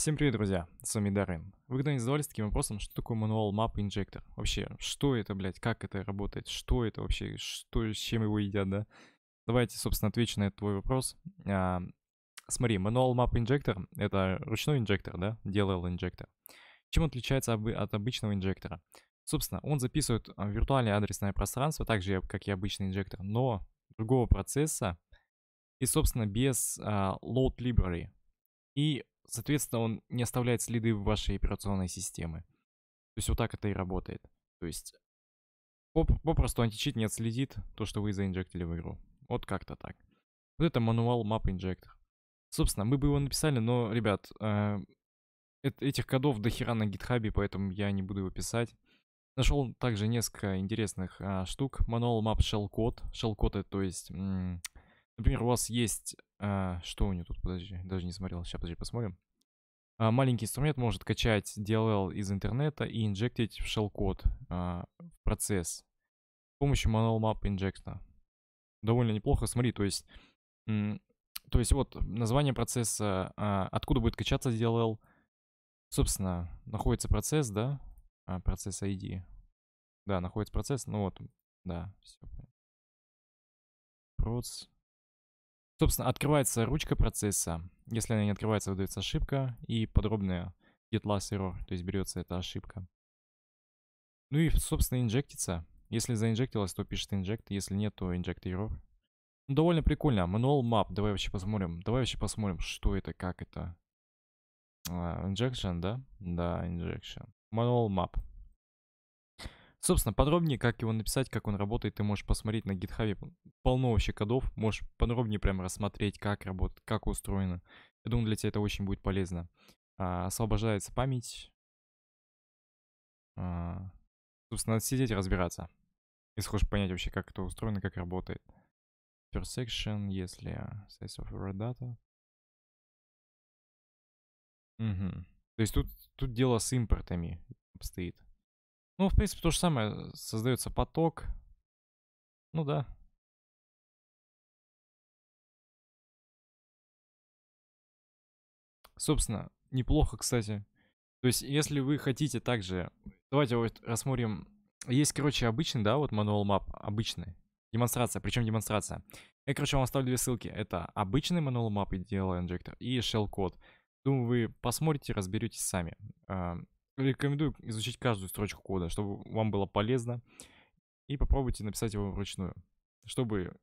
Всем привет, друзья! С вами Даррен. Вы когда-нибудь задавались таким вопросом, что такое мануал map инжектор? Вообще, что это, блядь, как это работает? Что это вообще? Что, с чем его едят, да? Давайте, собственно, отвечу на этот твой вопрос. А, смотри, мануал map инжектор — это ручной инжектор, да? DLL инжектор. Чем он отличается от обычного инжектора? Собственно, он записывает а, виртуальное адресное пространство, так же, как и обычный инжектор, но другого процесса и, собственно, без а, load library. И соответственно, он не оставляет следы в вашей операционной системе. То есть вот так это и работает. То есть попросту античит не отследит то, что вы заинжектили в игру. Вот как-то так. Вот это мануал map Injector. Собственно, мы бы его написали, но, ребят, э, этих кодов дохера на гитхабе, поэтому я не буду его писать. Нашел также несколько интересных э, штук. Manual map shellcode. Shellcode, это, то есть, например, у вас есть а, что у нее тут? Подожди, даже не смотрел. Сейчас, подожди, посмотрим. А, маленький инструмент может качать DLL из интернета и инжектить в shellкод а, в процесс с помощью manual map инжекта. Довольно неплохо. Смотри, то есть, то есть вот название процесса, а, откуда будет качаться DLL. Собственно, находится процесс, да? А, процесс ID. Да, находится процесс. Ну вот, да, все. Проц. Собственно, открывается ручка процесса. Если она не открывается, выдается ошибка и подробная get last error, то есть берется эта ошибка. Ну и, собственно, инжектится. Если заинжектилось, то пишет inject, если нет, то inject error. Ну, довольно прикольно. Manual map, давай вообще посмотрим. Давай вообще посмотрим, что это, как это. Uh, injection, да? Да, injection. Manual map. Собственно, подробнее, как его написать, как он работает, ты можешь посмотреть на гитхабе. Полно вообще кодов, можешь подробнее прям рассмотреть, как работает, как устроено. Я думаю, для тебя это очень будет полезно. А, освобождается память. А, собственно, надо сидеть и разбираться. Если хочешь понять вообще, как это устроено, как работает. First section, если size of raw data. Угу. То есть тут, тут дело с импортами обстоит. Ну, в принципе, то же самое. Э, создается поток. Ну да. Собственно, неплохо, кстати. То есть, если вы хотите также... Давайте вот рассмотрим. Есть, короче, обычный, да, вот мануал map обычный. Демонстрация, причем демонстрация. Я, короче, вам оставлю две ссылки. Это обычный мануал map и DLL injector и shell код. Думаю, вы посмотрите, разберетесь сами. Эм, рекомендую изучить каждую строчку кода, чтобы вам было полезно, и попробуйте написать его вручную, чтобы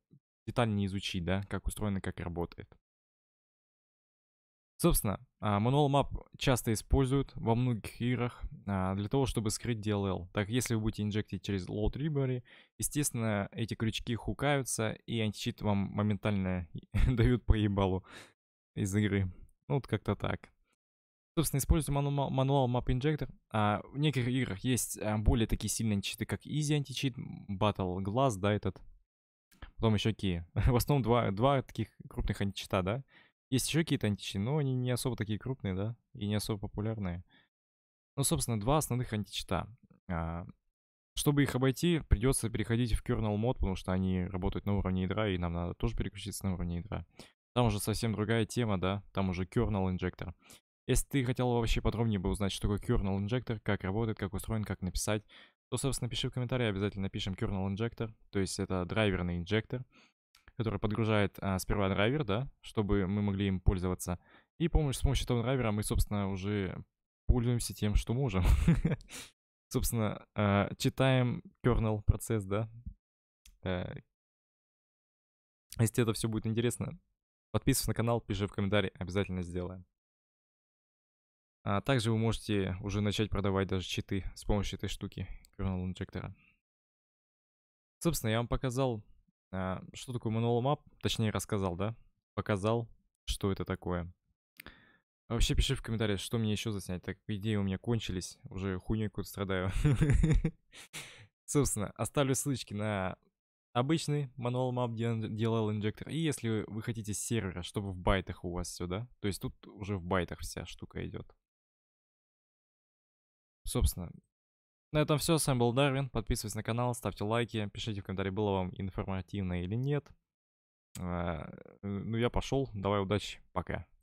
детально не изучить, да, как устроено, как работает. Собственно, а, Manual Map часто используют во многих играх а, для того, чтобы скрыть DLL. Так, если вы будете инжектить через Load Library, естественно, эти крючки хукаются, и античит вам моментально дают по ебалу из игры. Ну, вот как-то так. Собственно, используйте мануал, мануал Map Injector. А, в некоторых играх есть а, более такие сильные читы, как Easy Anti-Cheat, Battle Glass, да, этот. Потом еще какие. В основном два, два таких крупных античита, да. Есть еще какие-то античиты, но они не особо такие крупные, да, и не особо популярные. Ну, собственно, два основных античита. А, чтобы их обойти, придется переходить в kernel мод, потому что они работают на уровне ядра, и нам надо тоже переключиться на уровне ядра. Там уже совсем другая тема, да, там уже kernel injector если ты хотел вообще подробнее бы узнать, что такое kernel injector, как работает, как устроен, как написать, то, собственно, пиши в комментарии, обязательно напишем kernel injector, то есть это драйверный инжектор, который подгружает а, сперва драйвер, да, чтобы мы могли им пользоваться. И помощь, с помощью этого драйвера мы, собственно, уже пользуемся тем, что можем. Собственно, а, читаем kernel процесс, да. Э, если это все будет интересно, подписывайся на канал, пиши в комментарии, обязательно сделаем. А также вы можете уже начать продавать даже читы с помощью этой штуки kernel Injector. Собственно, я вам показал, а, что такое manual map, точнее рассказал, да? Показал, что это такое. А вообще пиши в комментариях, что мне еще заснять, так как идеи у меня кончились, уже хуйней какую-то страдаю. Собственно, оставлю ссылочки на обычный manual map DLL Injector, И если вы хотите сервера, чтобы в байтах у вас все, да, то есть тут уже в байтах вся штука идет. Собственно, на этом все. С вами был Дарвин. Подписывайтесь на канал, ставьте лайки, пишите в комментарии, было вам информативно или нет. А, ну, я пошел. Давай, удачи. Пока.